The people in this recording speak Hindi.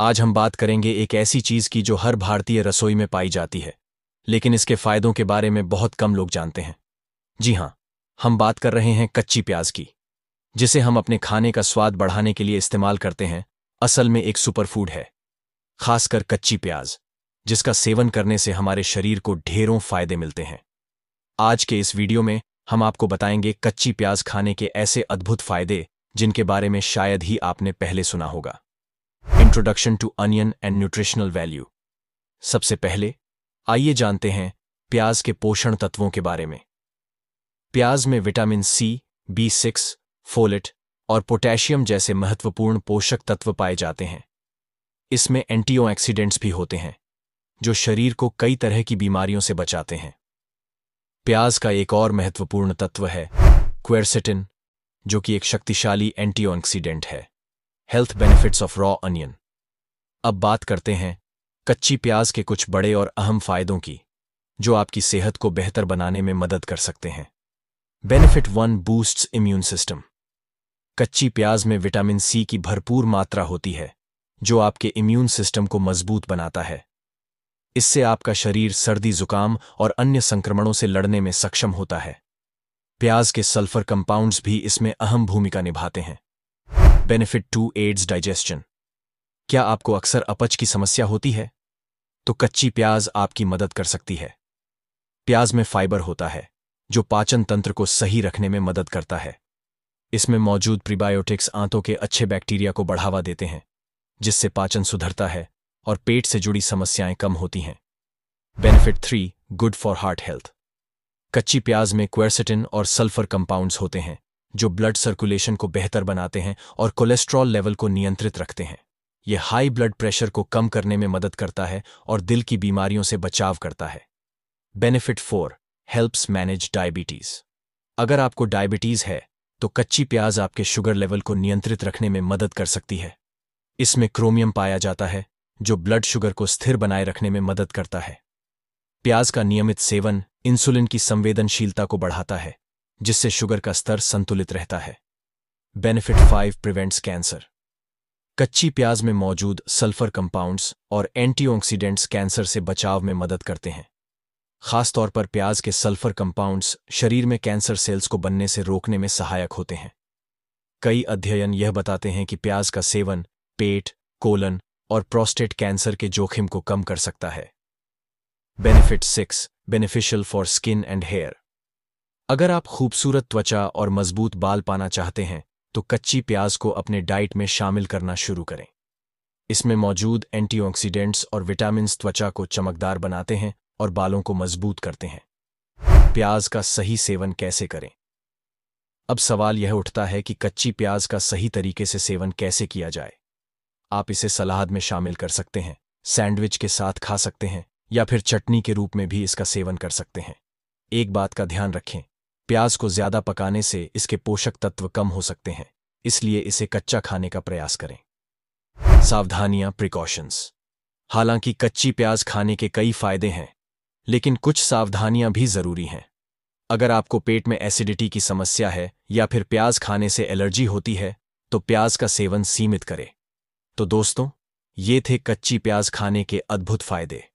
आज हम बात करेंगे एक ऐसी चीज की जो हर भारतीय रसोई में पाई जाती है लेकिन इसके फायदों के बारे में बहुत कम लोग जानते हैं जी हां हम बात कर रहे हैं कच्ची प्याज की जिसे हम अपने खाने का स्वाद बढ़ाने के लिए इस्तेमाल करते हैं असल में एक सुपरफूड है खासकर कच्ची प्याज जिसका सेवन करने से हमारे शरीर को ढेरों फायदे मिलते हैं आज के इस वीडियो में हम आपको बताएंगे कच्ची प्याज खाने के ऐसे अद्भुत फायदे जिनके बारे में शायद ही आपने पहले सुना होगा introduction to onion and nutritional value सबसे पहले आइए जानते हैं प्याज के पोषण तत्वों के बारे में प्याज में vitamin C B six folate और पोटेशियम जैसे महत्वपूर्ण पोषक तत्व पाए जाते हैं इसमें एंटीओक्सीडेंट्स भी होते हैं जो शरीर को कई तरह की बीमारियों से बचाते हैं प्याज का एक और महत्वपूर्ण तत्व है क्वेरसेटिन जो कि एक शक्तिशाली एंटीऑक्सीडेंट है health benefits of raw onion अब बात करते हैं कच्ची प्याज के कुछ बड़े और अहम फायदों की जो आपकी सेहत को बेहतर बनाने में मदद कर सकते हैं benefit one boosts immune system कच्ची प्याज में विटामिन सी की भरपूर मात्रा होती है जो आपके इम्यून सिस्टम को मजबूत बनाता है इससे आपका शरीर सर्दी जुकाम और अन्य संक्रमणों से लड़ने में सक्षम होता है प्याज के सल्फर कंपाउंड्स भी इसमें अहम भूमिका निभाते हैं बेनिफिट टू एड्स डाइजेस्टन क्या आपको अक्सर अपच की समस्या होती है तो कच्ची प्याज आपकी मदद कर सकती है प्याज में फाइबर होता है जो पाचन तंत्र को सही रखने में मदद करता है इसमें मौजूद प्रीबायोटिक्स आंतों के अच्छे बैक्टीरिया को बढ़ावा देते हैं जिससे पाचन सुधरता है और पेट से जुड़ी समस्याएं कम होती हैं benefit three good for heart health कच्ची प्याज में क्वेरसिटिन और सल्फर कंपाउंड्स होते हैं जो ब्लड सर्कुलेशन को बेहतर बनाते हैं और कोलेस्ट्रॉल लेवल को नियंत्रित रखते हैं ये हाई ब्लड प्रेशर को कम करने में मदद करता है और दिल की बीमारियों से बचाव करता है benefit four helps manage diabetes अगर आपको डायबिटीज है तो कच्ची प्याज आपके शुगर लेवल को नियंत्रित रखने में मदद कर सकती है इसमें क्रोमियम पाया जाता है जो ब्लड शुगर को स्थिर बनाए रखने में मदद करता है प्याज का नियमित सेवन इंसुलिन की संवेदनशीलता को बढ़ाता है जिससे शुगर का स्तर संतुलित रहता है बेनिफिट फाइव प्रिवेंट्स कैंसर कच्ची प्याज में मौजूद सल्फर कंपाउंड्स और एंटीऑक्सीडेंट्स कैंसर से बचाव में मदद करते हैं खासतौर पर प्याज के सल्फर कंपाउंड्स शरीर में कैंसर सेल्स को बनने से रोकने में सहायक होते हैं कई अध्ययन यह बताते हैं कि प्याज का सेवन पेट कोलन और प्रोस्टेट कैंसर के जोखिम को कम कर सकता है benefit six beneficial for skin and hair अगर आप खूबसूरत त्वचा और मजबूत बाल पाना चाहते हैं तो कच्ची प्याज को अपने डाइट में शामिल करना शुरू करें इसमें मौजूद एंटीऑक्सीडेंट्स और विटामिन त्वचा को चमकदार बनाते हैं और बालों को मजबूत करते हैं प्याज का सही सेवन कैसे करें अब सवाल यह उठता है कि कच्ची प्याज का सही तरीके से सेवन कैसे किया जाए आप इसे सलाद में शामिल कर सकते हैं सैंडविच के साथ खा सकते हैं या फिर चटनी के रूप में भी इसका सेवन कर सकते हैं एक बात का ध्यान रखें प्याज को ज्यादा पकाने से इसके पोषक तत्व कम हो सकते हैं इसलिए इसे कच्चा खाने का प्रयास करें सावधानियां प्रिकॉशंस हालांकि कच्ची प्याज खाने के कई फायदे हैं लेकिन कुछ सावधानियां भी जरूरी हैं अगर आपको पेट में एसिडिटी की समस्या है या फिर प्याज खाने से एलर्जी होती है तो प्याज का सेवन सीमित करें तो दोस्तों ये थे कच्ची प्याज खाने के अद्भुत फायदे